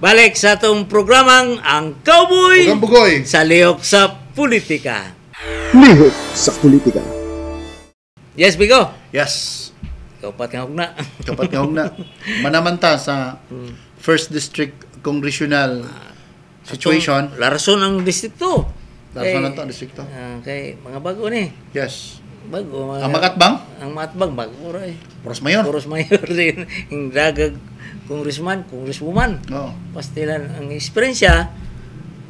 Balik sa atong programang Ang Cowboy Ugang Bugoy. sa Lihok sa Politika. Lihok sa Politika. Yes, Bigo. Yes. Kapat nga na. Kapat nga na. Manamanta sa First District Congressional ah, situation. Atong, larason ang distrito. Larason ang distrikto. distrito. Okay. Ah, mga bago ni. Yes. Bago. Mga, ang makatbang? Ang makatbang, bago rin. Eh. Poros mayor. Poros mayor din. Ang dagag congressman, congresswoman. Oo. Oh. Pastilan ang eksperensya,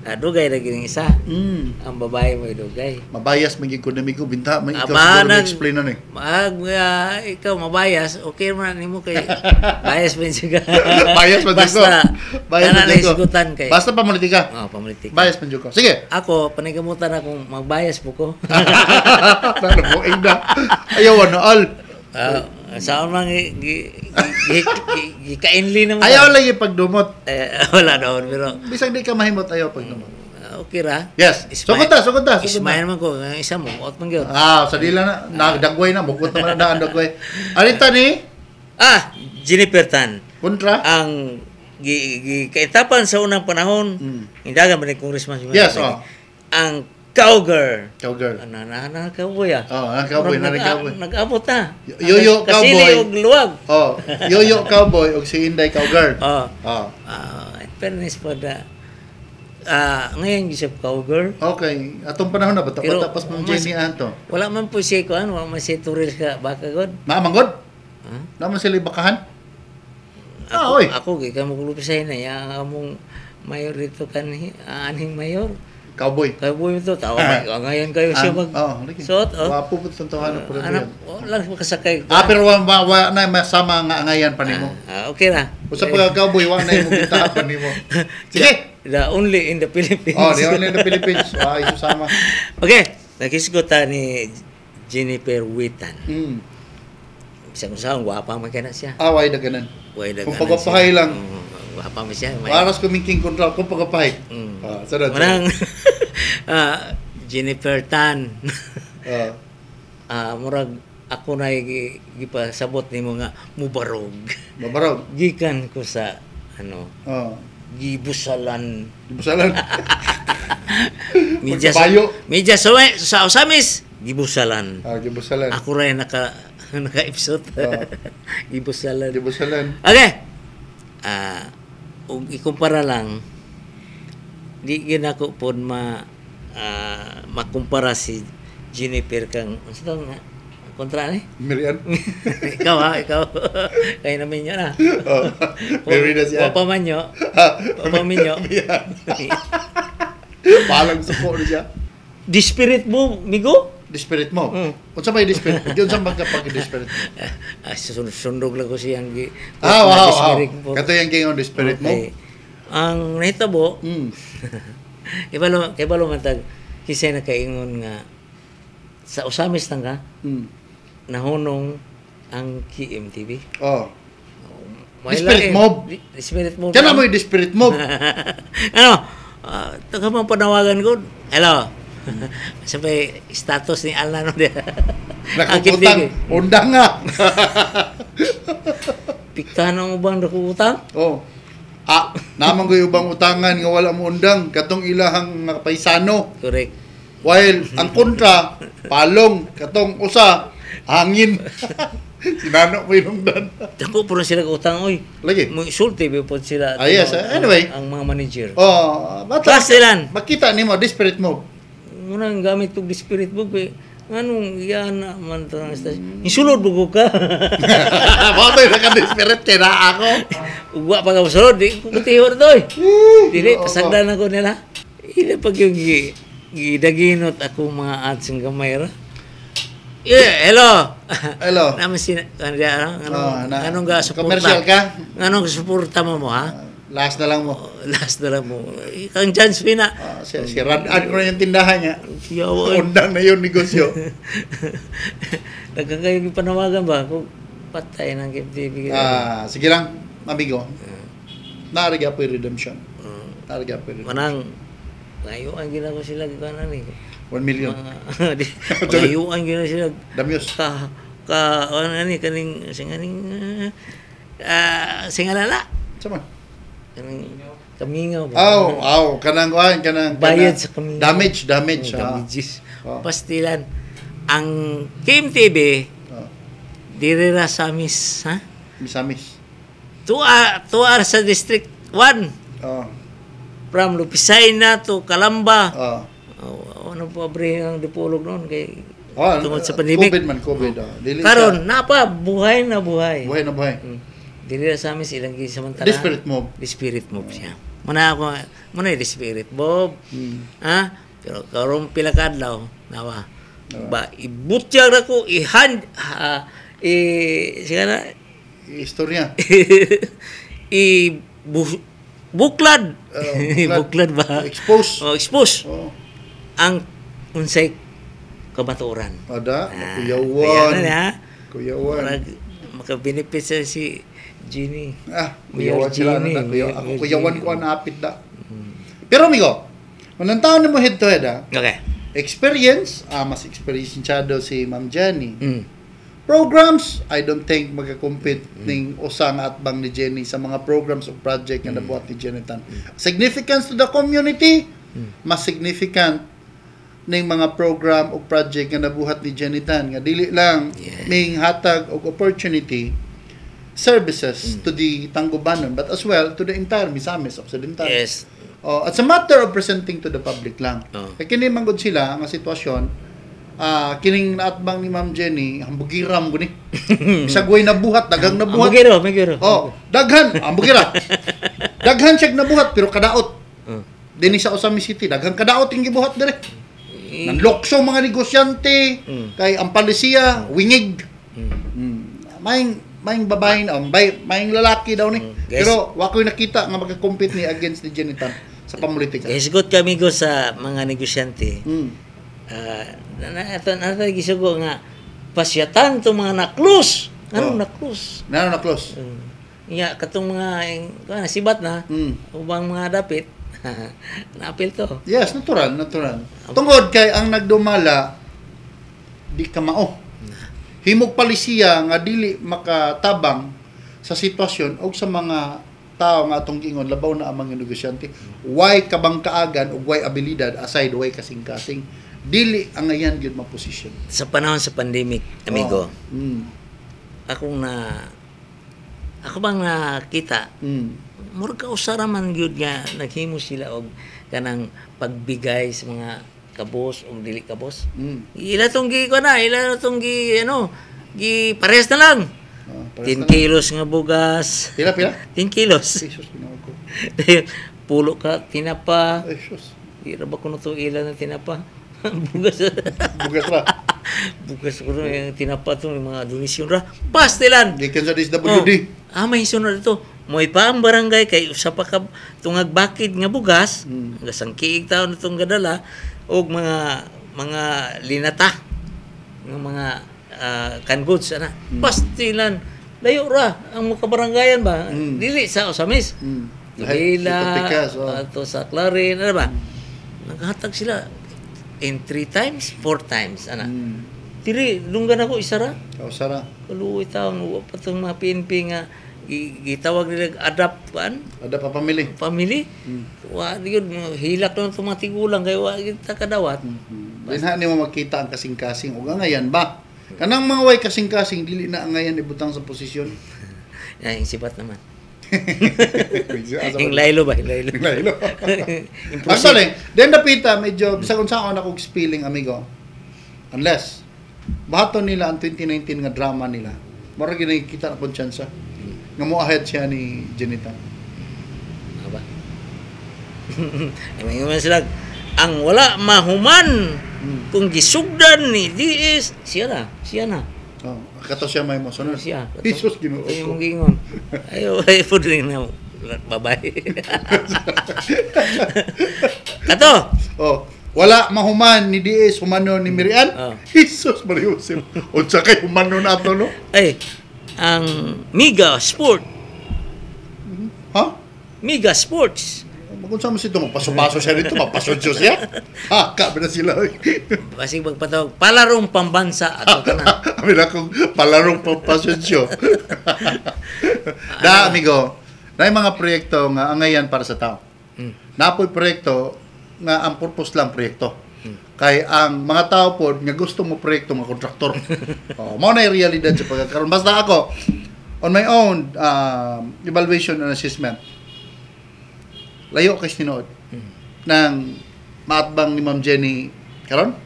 Adugay na gining isa. Mm. Ang babae mo idugay. Mabayas maging ekonomiko binta May ikaw ah, siguro explain na ni. Mag uh, ikaw mabayas, okay man nimo kay bias man juga. bias man juga. Oh, bias man juga. kay. Basta pamolitika. Oo, oh, pamolitika. Bias man juga. Sige. Ako panigamutan akong magbayas po ko. Ano po ida. Ayaw na all. Uh, sa man gi gi gi kainli naman. Ayaw lagi pagdumot. Eh, wala daw pero bisag di ka mahimot ayaw pagdumot. Ah, okay ra. Yes. Sugod ta, sugod ta, sugod. Ismayan man ko ang isa mo out man gyud. Ah, sa dila na nagdagway na bukod naman na dagway. Ani ta ni? Ah, Jennifer Tan. Kontra ang gi, gi kaitapan sa unang panahon. Mm. Indagan ba ni congressman Yes, oh. Ang Cowgirl. Cowgirl. Ano na na cowboy ah. Oh, na cowboy na rin cowboy. Nag-abot na. Ah. Yoyo cowboy. Kasili luwag. Oh, yoyo cowboy og si Inday cowgirl. Oh. Oh. Ah, uh, fairness po da. Ah, uh, ngayon gisip cowgirl. Okay. Atong panahon na ba to? Tapos mong Jenny Anto. Wala man po si ko ano, wala man siya turil ka baka god. Mamanggod? Huh? Naman sila bakahan? Ako, ah, oy. Ako, gi mo kulupisahin na. ya among mayor dito kanhi, ah, anhing mayor. Cowboy. Cowboy ito. Tawa ba? Ah. Ngayon kayo siya ah. mag... Oo, oh, like, suot. Oh. Wapo po sa tawanan po rin. Anak, oh, lang makasakay. Ah, pero wala wa, wa na masama nga angayan pa nimo. Ah, ah okay na. Usa pa cowboy, wala na imo kita pa nimo. Sige. The only in the Philippines. Oh, the only in the Philippines. Ay, susama. Okay. Nakisgota ni Jennifer Witan. Mm. Isang usahang wapa man siya. Ah, why da ganan? Why da ganan. Kung pagwapahay lang. Mm. Wapa mo siya. May... Paras ko mingking kontra ko pagapay. Mm. Ah, sarad. ah, Jennifer Tan. ah. ah, murag ako na gipasabot ni mga mubarog. Mubarog. Gikan ko sa ano. Oh. Gibusalan. Gibusalan. medya sa, medya sa, sa Osamis, gibusalan. Ah, gibusalan. Ako rin naka naka episode. Ah. gibusalan. Gibusalan. Okay. Ah, uh, og ikumpara lang di gyud ako pod ma uh, makumpara si Jennifer kang unsa ano tawag nga kontra ni? Mirian. ikaw ha, ikaw. Kaya namin yun ha. Oh, Mary na siya. Papaman nyo. Papaman nyo. Palang support niya. Di spirit mo, Migo? dispirit mo. Mm. Unsa may dispirit? Gyud sa magkapag dispirit mo. Ah, sundog lang ko ang gi. Ah, wow. wow. Kato yang king on dispirit okay. mo. Ang nahitabo. Mm. ibalo kay balo man tag kisay na kaingon nga sa usamis tanga ka. Mm. Nahunong ang KMTV. Oh. May spirit eh. mob. Spirit mob. Kana mo yung spirit mob. ano? Uh, ah, mga panawagan ko. Hello. Sabay status ni Alna no dia. Nakukutang, undang nga. Pika na mo bang nakukutang? Oo. Oh. Ah, naman ko yung utangan nga wala mo undang katong ilahang mga paisano. Correct. While ang kontra, palong, katong usa, hangin. Sinano mo yung dan. Dako puro sila utang oy. Lagi. Mo insulti po sila. Ah, yes. Ano, anyway, ang, ang mga manager. Oh, bata. Plus nilan. Makita nimo desperate mo muna gamit og spirit book eh. Anong iyan na man to ang station? Isulod mo ka. Bakit na ka-desperate kaya na ako? Uwa pa ka usulod, di ko kutihor Dili, pasagdan ako nila. Ila pag yung gidaginot ako mga ads ng kamay ra. Yeah, hello. Hello. Naman si ano ano ah, anong ga suporta? Commercial ka? Anong suporta mo mo ha? Ah. Last na lang mo. Oh, last na lang mo. Ikang chance pina. Ah, si, si Radan ah, ko na yung tindahan niya. Yawa. Undang na yung negosyo. Nagkang kayo panawagan ba? Kung patay ng KFTV. Ah, sige lang, amigo. Ah. Naarigya po yung redemption. Ah. Naarigya po yung redemption. Manang, ngayuan ang ko sila. Kanan eh. One million. Mga- ang Ngayuan gina sila. Damios. Ka, ka, ano ni, kaning, singaning, ah, singalala. Sama. Kanang kamingaw. Aw, aw, kanang kuan, kanang bayad sa kamingaw. Damage, damage. Oh, ah. damages. Oh. Pastilan. Ang KMTB, oh. dire ra sa amis, ha? Misamis. Tuar, tuar sa District 1. Oh. From Lupisaina to Kalamba. Oh. Oh, ano pa bre ang dipulog noon kay oh, tungod sa pandemic. COVID man, COVID. Oh. Oh. Karon, napa buhay na buhay. Buhay na buhay. Hmm. Dili sa amin silang samantala. The spirit move. The spirit move siya. Muna ako, muna the spirit move. Hmm. Ha? Pero karong pila kadlaw, nawa. nawa. Ba, ibutyag na ko, i-hand, uh, i, sige na, Istorya. i, bu, buklad. Uh, buklad. buklad ba? Expose. Oh, expose. Oh. Ang unsay kabaturan. Ada, ah, kuyawan. Kuyawan. Kuyawan. Maka-benefit si Genie. Ah, kuyawan sila. Genie, ano na, kuyaw, ako kuyawan ko ang apit da. Mm. Pero amigo, unang taon mo head to head ah. Okay. Experience, ah, mas experience masyado si Ma'am Jenny. Mm. Programs, I don't think magkakompete mm. ning usang at bang ni Jenny sa mga programs o project mm. nabuhat ni Jenny Tan. Significance to the community, mm. mas significant ning mga program o project nga nabuhat ni Jenny Tan nga dili lang yeah. ming hatag og opportunity services mm. to the Tanggubanon but as well to the entire Misamis Occidental. Yes. Oh, it's a matter of presenting to the public lang. Oh. Kaya eh, kinimanggod sila ang sitwasyon Ah, uh, kining naatbang ni Ma'am Jenny, hambugiram guni. Sagway na buhat, dagang na buhat. Ambugiro, ambugiro. Oh, daghan, ambugira. daghan siya na buhat pero kadaot. Uh. Oh. Dini sa Osami City, daghan kadaot ing gibuhat dire. Mm. Nanlokso mga negosyante, mm. kay ang palisiya, wingig. Mm. Mm. Maing maing babae na, oh, may, maing lalaki daw ni. Mm, guys, Pero wakoy nakita nga magka-compete ni against ni Jenny sa pamulitika. good kami go sa mga negosyante. Mm. Uh, na ato na ato gisugo nga pasyatan to mga naklus. Ano oh. naklus? Ano naklus? Um, iya katong mga ano, sibat na mm. ubang mga dapit. Naapil to. Yes, natural, natural. Tungod kay ang nagdumala di ka mao. Himog palisiya nga dili makatabang sa sitwasyon o sa mga tao nga atong gingon labaw na ang mga negosyante why kabang kaagan o why abilidad aside why kasing-kasing dili ang ayan gyud maposisyon sa panahon sa pandemic amigo oh. mm. akong na ako bang nakita mm. murag ka man gyud nga naghimo sila og kanang pagbigay sa mga kabos o um, dili kabos. Mm. Ila tong gi ko na, ila tong gi ano, gi pares na lang. Ah, 10 na kilos lang. nga bugas. Pila pila? 10 kilos. Jesus, ko. Pulo ka tinapa. Jesus. Ira ba kuno to ila na tinapa? bugas. bugas ra. bugas ko rin yung tinapa to yung mga donation ra. Pastelan. Gikan sa DSWD. Oh, ah, may sunod ito. Moy pa ang barangay kay usa pa ka tungag bakid nga bugas, mm. gasang kiig taon itong gadala, o mga mga linata ng mga uh, goods ana. Mm. Pastilan layo ra ang mga barangayan ba mm. dili sa Osamis. Mm. Dila so. ato sa Clarin ano ba. Mm. Nakahatag sila in three times, four times ana. Mm. Tiri lunggan ako isara. Kausara. Kaluwi taon wa patong mga PNP nga gitawag nila adaptan kan adapt ang family family hmm. wa yun hilak lang tumatigulang kay wa kita kadawat hmm. hmm. ni nimo makita ang kasing-kasing ug ngayan ba kanang mga way kasing-kasing dili na ngayan ibutang sa posisyon ay sipat naman Ing laylo ba? Laylo. Laylo. Actually, then napita medyo bisag kung saan ako spilling amigo. Unless bahato nila ang 2019 nga drama nila. Mura gyud nakikita na pud chance nga mo ahead siya ni Jenita. Aba. Ang man sila ang wala mahuman hmm. kung gisugdan ni DS siya na, siya na. Oh, kato siya may mo sunod. Siya. Isus Ginoo. Ay mong gingon. Ayo ay oh, pud rin na. Bye bye. kato. Oh. Wala mahuman ni DS humano ni Mirian. Oh. Jesus Mariusip. Unsa kay humano na nato no? Ay, ang Mega Sport. Ha? Huh? Mega Sports. Kung saan mo si Tungo, paso-paso siya rito, mapasod siya siya. Ha, kabi na sila. Kasi pagpatawag, palarong pambansa. Ato na. Amin akong palarong pampasod siya. da, ano? amigo, na yung mga proyekto nga angayan para sa tao. Mm. Napoy proyekto nga ang purpose lang proyekto kay ang mga tao po nga gusto mo proyekto mga kontraktor. oh, mao na realidad sa pagkakaroon. Basta ako on my own uh, evaluation and assessment. Layo kay sinuod hmm ng maatbang ni Ma'am Jenny karon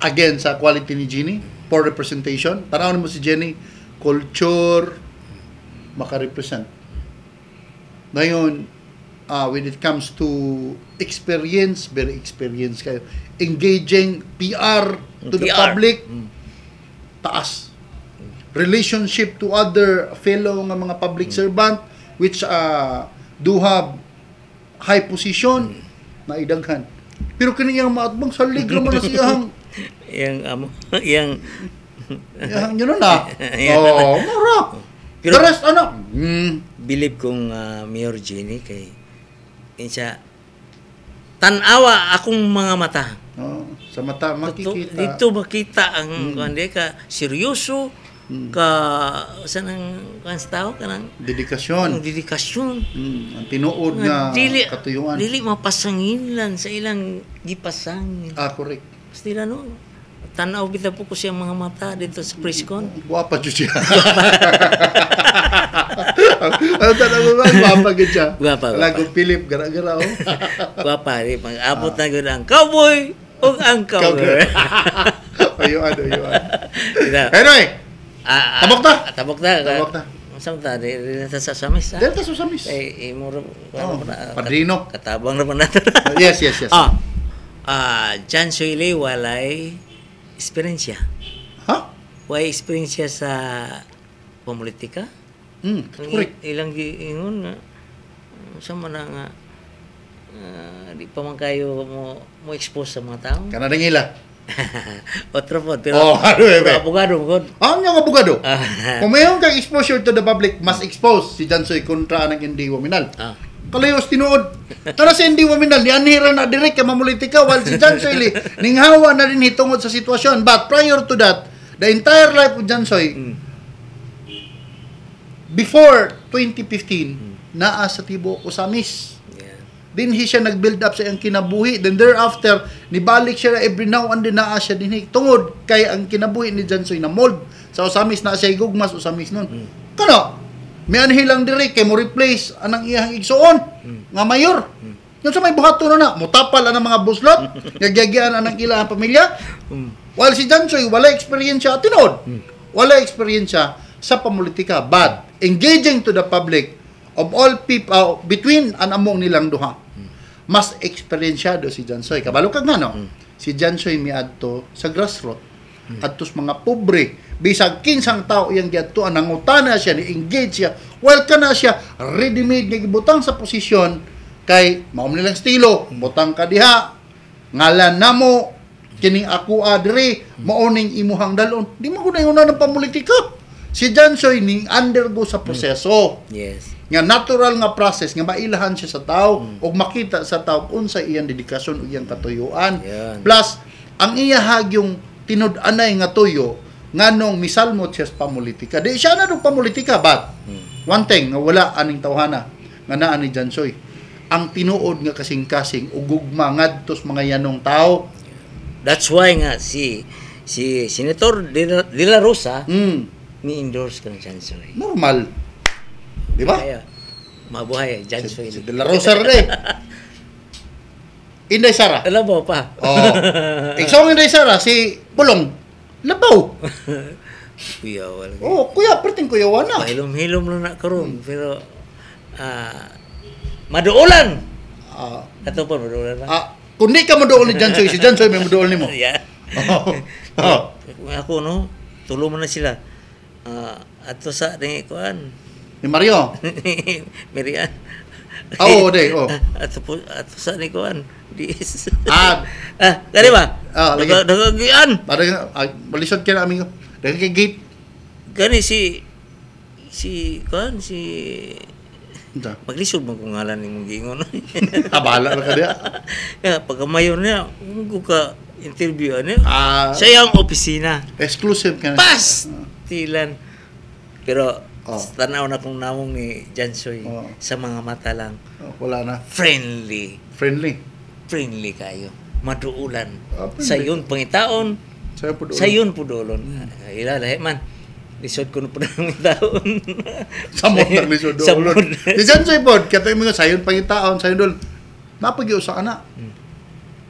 again sa quality ni Jenny for representation. Tanawon mo si Jenny culture maka-represent. Ngayon, uh, when it comes to experience, very experience kayo. Engaging PR to PR. the public, mm. taas. Relationship to other fellow nga mga public mm. servant which uh, do have high position, mm. naidaghan. Pero kaniyang maatbang sa ligra man na siyang um, yang amo yang yang yun na. oh, marap. Pero, The rest ano? Mm. Believe kong uh, Mayor Jenny kay Kinsya, tanawa akong mga mata. Oh, sa mata makikita. Dito, dito makita ang mm. kundi ka seryoso mm. ka sa nang kan tao kanang dedikasyon. Ang dedikasyon. Mm. Ang tinuod nga dili, katuyuan. Dili mapasangilan sa ilang gipasangin. Ah, correct. Basta no. Tanaw bitaw po ko siya mga mata dito sa preskon. Guwapa jud siya. Ano tanong mo ba? Guwapa ka siya. Guwapa, guwapa. Lago Philip, gara-gara o. guwapa, di. Eh. Mag-abot na gud ang cowboy o ang cowgirl. o yun, ano, yun. Ano. Anyway, ah, ah. ah, tabok na. Tabok na. Tabok na. Masam ta, di sa samis. Ah. Delta sa samis. Eh, imuro. Eh, oh, ano padrino. Katabang naman natin. Oh, yes, yes, yes. Ah, ah, Jan Suili, walay experience Ha? Huh? Walay experience sa pamolitika? Mm, correct. I- ilang giingon nga sa man nga uh, di pa man kayo mo mo expose sa mga tao. Kana ding ila. Otro po, pero, oh, ano pero eh, abogado mo Ah, nga abogado. Ah. Kung mayroon kang exposure to the public, mas expose si Jansoy kontra ng hindi Waminal. Ah. Kalayos tinuod. Tara si hindi Waminal, yan hira na direct kay mamulitika while si Jansoy li, ninghawa na rin hitungod sa sitwasyon. But prior to that, the entire life of Jansoy, mm Before 2015, hmm. naa sa tibo ko sa miss. Yeah. Din he siya nag-build up sa ang kinabuhi. Then thereafter, nibalik siya every now and then naa siya din. Tungod kay ang kinabuhi ni Jansoy na mold. Sa Osamis na siya igugmas Osamis nun. Mm. Kano? May anhi lang diri kay mo replace anang iyang igsuon mm. nga mayor. Mm. Yung sa may buhato na na, mutapal ang mga buslot, nagyagian anang ilang pamilya. Mm. While si Jansoy, wala eksperyensya, tinod. Mm. Wala eksperyensya sa pamulitika. Bad engaging to the public of all people uh, between an among nilang duha mas eksperyensyado si Jan Soy kabalo kag nga si Jan Soy miadto sa grassroots mm. adto mga pobre bisag kinsang tao iyang giadto utana siya ni engage siya well na siya ready made nga gibutang sa posisyon kay mao nilang estilo butang ka diha ngalan namo kining ako adre mauning imuhang dalon di mo kunay una ng pamulitika Si John Soyning undergo sa hmm. proseso. Mm. Yes. Nga natural nga process nga mailahan siya sa tao mm. ug makita sa tao kung sa iyang dedikasyon o iyang katuyuan. Yan. Plus ang iyahag yung tinud-anay nga tuyo nganong misalmot siya sa pamulitika. Di siya na dong pamulitika but mm. one thing nga wala aning tawhana nga naa ni John Soy. Ang tinuod nga kasing-kasing ug gugma ngadto mga yanong tao. That's why nga si si Senator De La Rosa mm ni-endorse ko ng Jansoy. Normal. Di ba? Kaya, mabuhay, eh, Jansoy. Si, si De La Rosa rin eh. Inday Sara. Alam mo pa. Oo. Oh. Isang Inday Sara, si Pulong. Labaw. kuya, wala. Oo, oh, kuya, perting kuya, wala. Hilom-hilom lang na karong, hmm. pero uh, maduulan. Uh, ah. Ato pa, maduulan ba? Uh, kung di ka maduol ni Jansoy, si Jansoy may maduol ni mo. yeah. Oh. oh. Ako, no? Tulong na sila. Uh, ah, ato sa ni kuan. Ni Mario. Mirian. Oh, de, oh. oh, oh. Ato po, ato sa ni kuan. This. Ah, ah, kani ba? Ah, lagi. Dagagian. Para ah, balisod kay amin. Dagag gate. Gani si si kuan si Unta. Maglisod man kung ngalan imong giingon. Abala ah, ra kadya. Ya, pagka mayor niya, kung ka interview ani. Ah, siya ang opisina. Exclusive ka Pas. Uh. Kastilan. Pero oh. tanaw na kung namong ni Jansoy oh. sa mga mata lang. Oh, wala na. Friendly. Friendly. Friendly kayo. Maduulan. Oh, friendly. sa yun pangitaon. Sa pudulon. Sa yun pudulon. Hmm. Ila lahi man. Lisod ko na po ng taon. sa mo ng lisod do. Sa mo. Di Jansoy pod, katay mo nga sa yun pangitaon, sa yun dol. Napag-iusa ka na. Hmm.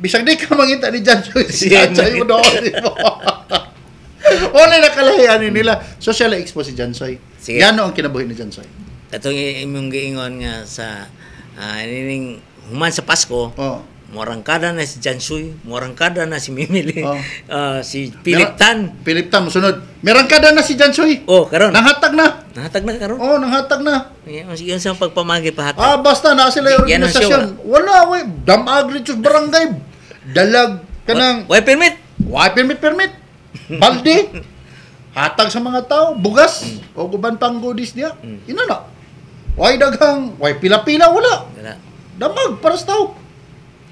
Bisag di ka mangita ni Jansoy. Si Jansoy mo doon. Only na kalahianin nila. So siya lang expose si Jansoy. Sige. Yan ang kinabuhi ni Jansoy. Ito yung giingon nga sa uh, nining human sa Pasko. Oh. Morangkada na si Jansoy, morangkada na si Mimili, oh. uh, si Philip Tan. Philip Tan, musunod. Merangkada na si Jansoy. Oh, karon. Nanghatag na. Nanghatag na karon. Oh, nanghatag na. Yan, yan sa pagpamagi pahatag. Ah, basta na sila yung organisasyon. Wala, we. Damagri, barangay. Dalag, kanang... Why permit? Why permit, permit? balde, hatag sa mga tao, bugas, mm. o guban pang godis niya, mm. inana. Way daghang, Why pila-pila, wala. Wala. Damag, para sa tao.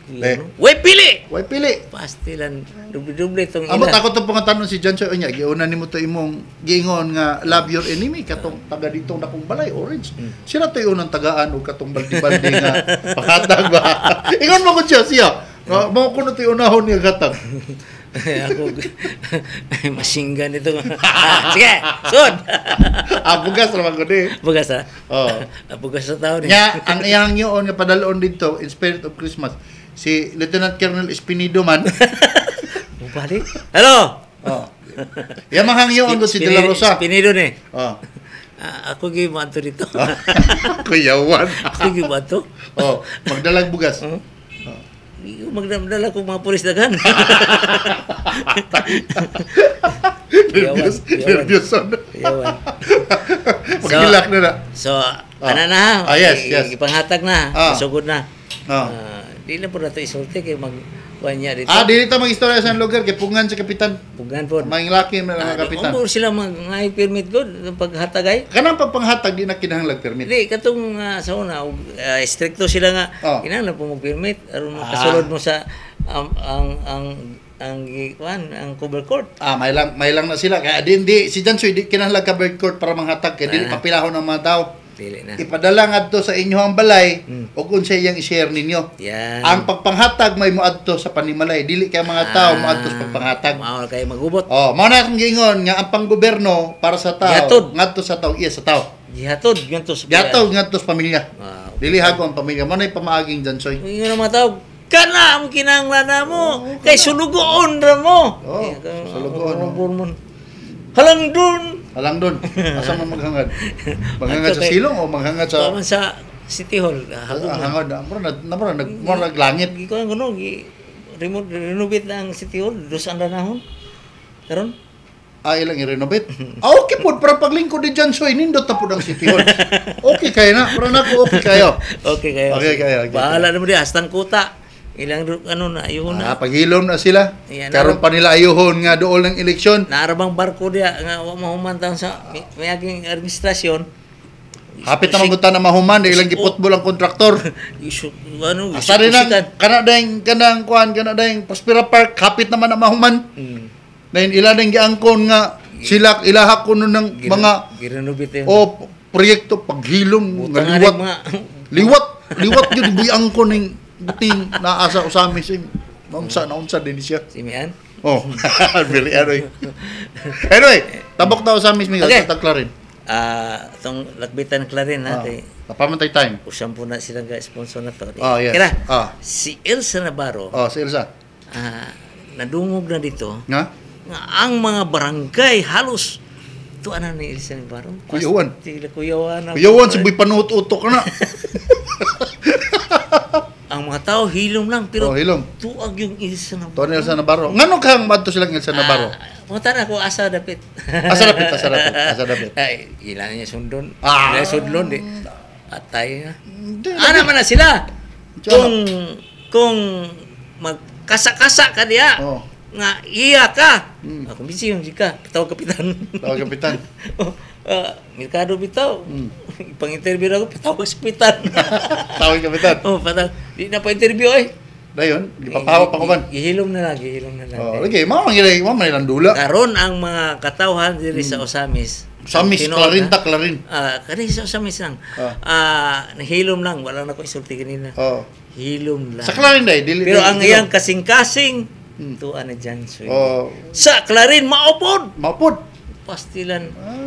Eh. Way pili! Way pili! Pastilan, dubli-dubli itong ina. Amot ako itong pangatanong si John Choy, niya, giuna ni mo ito imong gingon nga love your enemy, katong taga dito na kong balay, orange. Mm. Sira ito unang tagaan o katong baldi-baldi nga pangatag ba? Ingon mo ko siya, siya. Uh, mga kuno ito unahon niya katag ako, ay, machine gun ito. Ah, sige, sud! Abugas ah, naman ko di. Apugas ha? Oo. Oh. Abugas ah, sa tao ni. Ya, ang iyang yun nga padalon dito, in spirit of Christmas, si Lieutenant Colonel Espinido man. Ubali. Hello! Oh. Ya mahang yon do si Dela Rosa. Espinido ni. Oh. Uh, ako gimanto dito. Oh. Kuyawan. ako gimanto? oh, magdalag bugas. Uh-huh. Iyo, magdamdala ko mga pulis dagan. Nervous. Nervous on. Pagkilak na na. So, oh. ano na? Oh, yes, yes. Ipangatag na. Ah. Masugod na. Oh. Ah. Uh, di na po na ito isulti kay mag kuan niya dito. Ah, dili ta magistorya sa lugar kay pungan si kapitan. Pungan po. Maing laki man ang ah, kapitan. Mo sila mangay permit god paghatagay. Kanang pagpanghatag di na kinahanglag permit. Di katong uh, sa una uh, stricto sila nga oh. kinahanglan po mo permit aron ah. kasulod mo sa um, ang ang ang kuan ang cover court. Ah, may lang may lang na sila kaya di, di si Jansoy di kinahanglag cover court para manghatag kay ah. di papilahon ang mga tao. Dili na. Ipadala to sa inyo ang balay mm. ug unsay yang i-share ninyo. Yan. Ang pagpanghatag may to sa panimalay, dili kay mga tao ah, moadto sa pagpanghatag. Mao kay magubot. Oh, mao na akong gingon nga ang panggobyerno para sa tao, Yatod. ngadto sa tao, iya sa tao. Gihatod ngadto sa Gihatod ngadto sa pamilya. Ah, okay. Dili hago ang pamilya, mao nay pamaaging dansoy. Ingon mga tao, kana ang kinanglan mo oh, kay sulugoon ra mo. Oh, sulugoon. Halang dun Alang doon. Asa man maghangad? Maghangad sa silong o maghangad sa... Paman sa City Hall. Hangod. Hangod. Mura na, mura na, mura na naglangit. Giko ang gano'n. Renovate ang City Hall. Dos ang danahon. Karon? Ah, ilang i-renovate. ah, okay po. Para paglingkod di John so nindot na po ng City Hall. Okay kayo na. Para na ako, okay kayo. okay kayo. Okay kayo. Okay, Bahala naman di, Hastang kuta. Ilang ano na ayuhon na. paghilom na sila. Yeah, Karon pa nila ayuhon nga dool ng eleksyon. Narabang barko dia nga wa mahumantang sa mayaging administrasyon. Hapit na magunta na mahuman na ilang oh. giputbol ang kontraktor. ano, Asa rin ang kana kanang kuan kana dayang Park hapit naman na mahuman. na hmm. Dahin ila nang giangkon nga sila ilaha kuno ng mga girenovate. O proyekto paghilom nga liwat. Liwat, liwat gyud buyang ko ning ting naasa usami si maunsa na unsa din siya. Si Mian? Oh, really anyway. anyway, tabok daw sa mismo okay. sa Clarin. Ah, uh, tong lakbitan Clarin na kay ah, uh, Napamantay time. Usyan po na silang ga sponsor na to. Oh, yes. Kira, ah. si Elsa Navarro. Oh, si Elsa. Ah, uh, nadungog na dito. Nga? Nga ang mga barangay halos tuan na ni Elsa Navarro. Kuyawan. Kuyawan. Kuyawan sa buhay panuot-utok na. Ano? ang mga tao hilom lang pero oh, hilom. tuag yung Ilsa Navarro. Tuag Ilsa Navarro. Ngano kang madto silang Ilsa ah, Navarro? Ah, Punta na ko asa dapit. asa dapit, asa dapit, asa dapit. Ay, ilan niya sundon. Ah. Ilan sundon di. Patay na. Hindi, ah, man na sila? Ano? Kung kung magkasa-kasa ka diya. Oh nga iya ka. Hmm. Ako ah, bisi yung jika. Tawag kapitan. Tawag kapitan. oh, uh, Mercado bitaw. Mm. Ipang-interview ako, patawag sa pitan. Tawag ka pitan? Oo, oh, patawag. Di na pa-interview eh. Dayon, gipapahawak pa ko man. Gihilom na lang, gihilom na lang. Oh, okay, mao man gilay, mao man dula. Karon ang mga katawhan diri sa hmm. Osamis. Osamis, klarin ta klarin. Ah, uh, kani sa Osamis lang. Ah, ah nahilom lang, wala na ko isulti kanina. Oh. Hilom lang. Sa klarin dai, eh, dili. Pero ang iyang kasing-kasing hmm. tuan na dyan. So, oh. Sa klarin, maupod! Maupod! Pastilan. Ah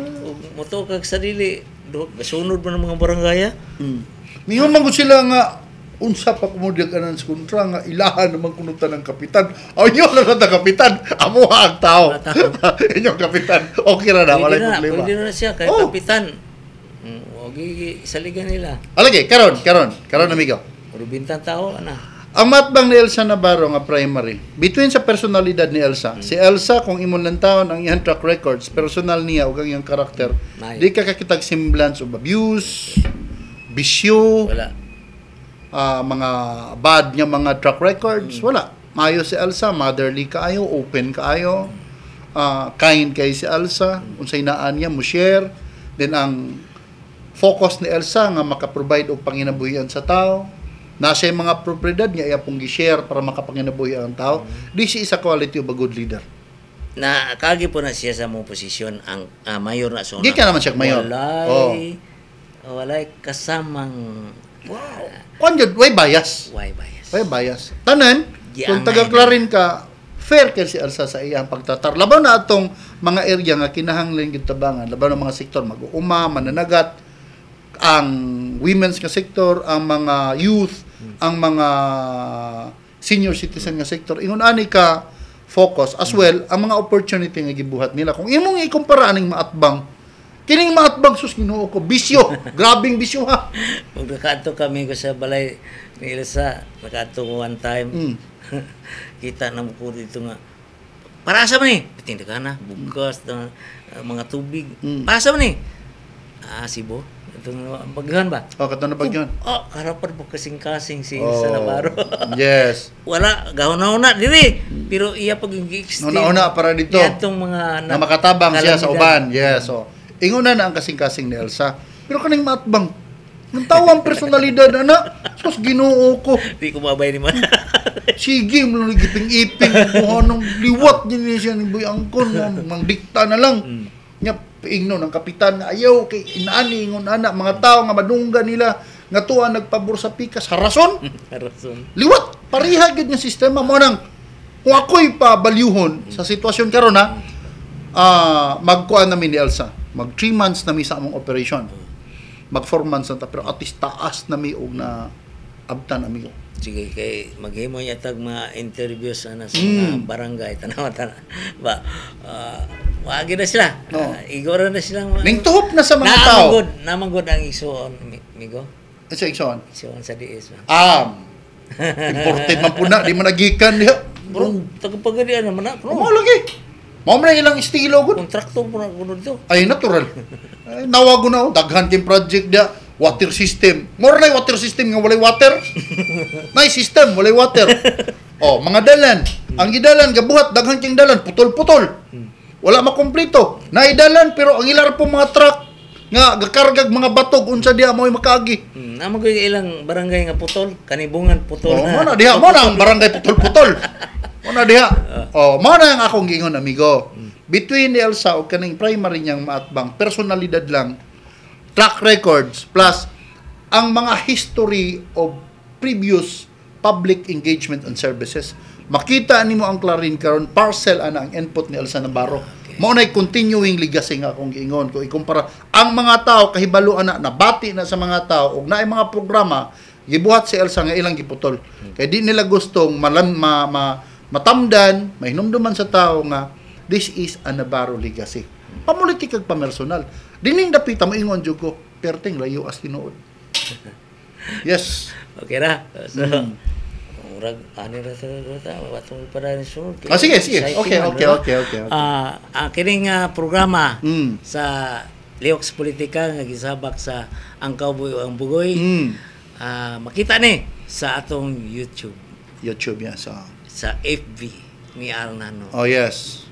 moto kag sarili sunod man ang mga barangay mm. niyon man ko sila nga unsa pa kumudya ka ng kontra nga ilahan naman kunutan ng kapitan ayo na na kapitan amo ang tao inyong kapitan okay na na wala problema pwede na siya kay oh. kapitan hmm, wagi saligan nila alage karon karon karon amigo Rubintan tao ana ang matbang ni Elsa Navarro nga primary, between sa personalidad ni Elsa, mm. si Elsa kung imon lang taon ang iyang track records, personal niya o iyang karakter, Mayo. di ka kakitag semblance of abuse, bisyo, wala. Uh, mga bad niya mga track records, mm. wala. Mayo si Elsa, motherly kaayo, open kaayo, uh, kind kay si Elsa, mm. unsay naan niya mo share, then ang focus ni Elsa nga makaprovide og panginabuhian sa tao, Nasa mga propriedad niya, iya pong share para makapanginabuhi ang tao. Mm-hmm. This is a quality of a good leader. Na kagi po na siya sa mong posisyon ang uh, mayor na zona. Di ka naman siya mayor. Walay, oh. oh walay kasamang... Wow. Kung yun, way bias. Way bias. Way bias. Tanan, Di kung taga-klarin ka, fair si sa sa iyang pagtatar. Labaw na atong mga area nga kinahanglan gyud tabangan, labaw na mga sektor mag-uuma, mananagat, ang women's nga sektor, ang mga youth, ang mga senior citizen nga sector ingon ani ka focus as well ang mga opportunity nga gibuhat nila kung imong ikumpara aning maatbang kining maatbang sus Ginoo ko bisyo grabing bisyo ha pag kami ko sa balay ni Elsa nakaadto one time mm. kita na mo ko dito nga para sa man ni eh. pitinda ka na bugas mm. na, uh, mga tubig mm. para sa man ni eh ah, Cebu. Itong bagyon ba? Oh, katong bagyon. Oh, oh karapan po kasing-kasing si oh, sa yes. Wala, gauna una diri. Pero iya pag extend Una-una para dito. Yatong mga na, na makatabang siya sa uban. Yes, so. Oh. Inguna na ang kasing-kasing ni Elsa. Pero kaning matbang ng tao ang personalidad, ana. Sus, ginoo ko. Di ko mabay naman. Sige, mo lang giting-iting. Kuha ng liwat din niya siya ni Boy Angkon. Mangdikta na lang. Mm. Yep Piingno ng kapitan nga ayaw kay inani ngon ana mga tao nga madungga nila nga tuwa nagpabor sa pikas harason. harason. Liwat pareha gid nga sistema mo nang kung ako'y pabalyuhon sa sitwasyon karon na uh, ah, magkuan namin ni Elsa. Mag 3 months na mi sa among operation. Mag 4 months na ta pero at least taas na mi og na abtan amigo sige kay maghimo niya tag mga interviews ano, sa mm. mga mm. barangay tanaw tanaw ba uh, ah, wagi na sila no. uh, ah, igoro na sila ningtuhop na sa mga na, tao namagod namagod ang isuon migo sa isuon isuon sa DS man. ah important man po na di man nagikan diha bro tagapagadian naman man bro mo lagi mo man ilang estilo gud kontraktor po na gud ay natural ay nawago na oh. daghan kay project dia water system. More like water system nga walay water. Nay system walay water. Oh, mga dalan. Ang gidalan gabuhat daghang kang dalan putol-putol. Wala makumpleto. Nay dalan pero ang ilar po mga truck nga gakargag mga batog unsa diya mo'y makagi. Hmm, amo gyud ilang barangay nga putol, kanibungan putol. Oh, mana diha mana ang barangay putol-putol. Mana diha. Ah. Oh, mana ang akong gingon amigo. Hmm. Between Elsa o kaning primary niyang maatbang personalidad lang track records plus ang mga history of previous public engagement and services. Makita nimo ang Clarin karon parcel ana ang input ni Elsa Navarro. Okay. Mao continuing legacy nga akong giingon ko ikumpara ang mga tao kahibalo ana nabati na sa mga tao og naay mga programa gibuhat si Elsa nga ilang giputol. Hmm. Kay di nila gustong malam, ma, ma, matamdan, mahinumduman sa tao nga this is a Navarro legacy. Pamulitik kag pamersonal Dining dapita maingon jud ko, perting layo as tinuod. yes. Okay na. So, mm. Murag, ano na sa rata, watong para ni sunod. Ah, sige, sige. Okay, okay, okay, okay. okay. Ah, ang ah, kining ah, programa hmm. sa Liok Politika nga gisabak sa Ang Cowboy o Ang Bugoy. Hmm. Ah, makita ni sa atong YouTube. YouTube yan ah. sa sa FB ni Arnano. Oh yes.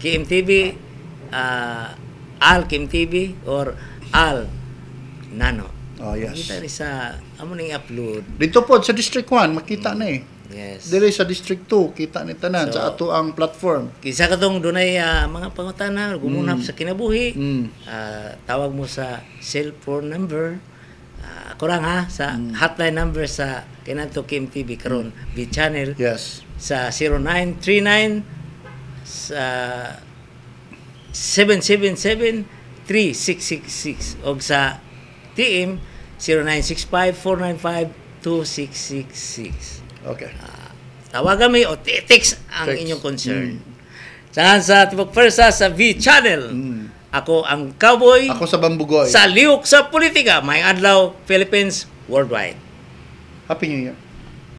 KMTV ah Al Kim TV or Al Nano. Oh, yes. Makita rin sa amo ning upload. Dito po sa District 1 makita mm. na eh. Yes. Dili sa District 2 kita ni tanan so, sa ato ang platform. Kisa katong dunay uh, mga pangutana gumunap mm. sa kinabuhi. Mm. Uh, tawag mo sa cellphone number uh, ah, kurang ha sa mm. hotline number sa kinato Kim TV karon mm. B channel. Yes. Sa 0939 sa 0917-777-3666 o sa TM 0965-495-2666. Okay. Uh, tawagan mo o text ang text. inyong concern. Mm. sa Tibok Persa sa V Channel. Mm. Ako ang cowboy. Ako sa Bambugoy. Sa Liuk sa Politika. May Adlaw, Philippines, Worldwide. Happy New Year.